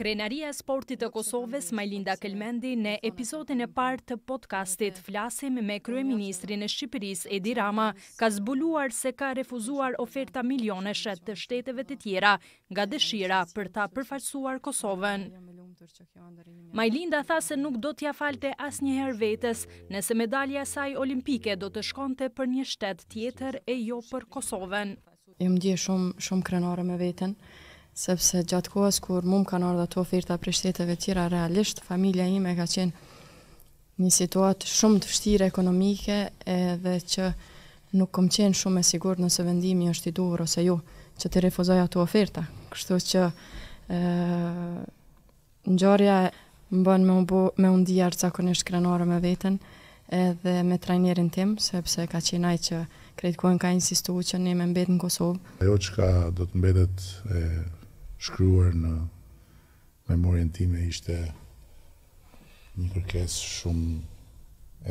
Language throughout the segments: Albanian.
Krenaria e sportit të Kosovës, Majlinda Kelmendi, në episodin e partë të podcastit Flasim me Kryeministrin e Shqipëris, Edi Rama, ka zbuluar se ka refuzuar oferta milioneshe të shteteve të tjera nga dëshira për ta përfaqësuar Kosovën. Majlinda tha se nuk do t'ja falte as njëherë vetës nëse medalja saj olimpike do të shkonte për një shtet tjetër e jo për Kosovën. Jëmë gjithë shumë, shumë krenore me vetën, sepse gjatë kohës kur mum kanë ardhë ato oferta për shteteve tjera realisht, familja ime ka qenë një situatë shumë të shtire ekonomike edhe që nuk kom qenë shumë e sigur nëse vendimi është i duhur ose jo që të refuzoj ato oferta. Kështu që e, në gjarja më bënë me, umbo, me undijar cakonisht krenore me vetën edhe me trajnerin tim, sepse ka qenë ajë që kretë kohen ka insistu që ne me mbetë në Kosovë. Ajo që ka do të mbetet e, shkryuar në memorien time ishte një kërkes shumë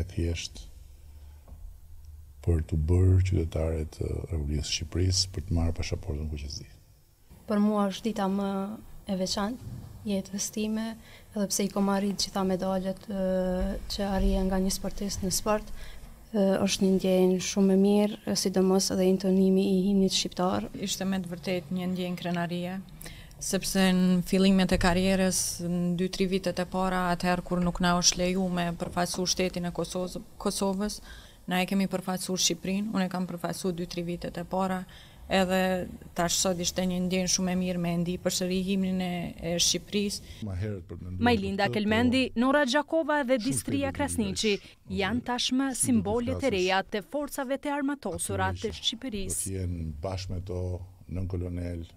e thjesht për të bërë qytetarët e Republikës së Shqipërisë për të marrë pasaportën e Për mua është dita më e veçantë jetës time, edhe pse i kam arrit të gjitha medaljet që arrije nga një sportist në sport, është një ndjenjë shumë e mirë, sidomos edhe intonimi i himnit shqiptar. Ishte me të vërtetë një ndjenjë krenarie sepse në fillimet e karrierës në 2-3 vitet e para atëherë kur nuk na u shleju me përfaqësu shtetin e Kosovës, Kosovës, na e kemi përfaqësu Shqipërinë, unë kam përfaqësu 2-3 vitet e para, edhe tash sot ishte një ndjen shumë e mirë me ndi për shërihimin e e Shqipërisë. herët për Majlinda po Kelmendi, po, Nora Gjakova dhe Distria Krasniçi janë tashmë simbole të reja të forcave të armatosura të Shqipërisë. Ne jemi bashkë me to nën kolonel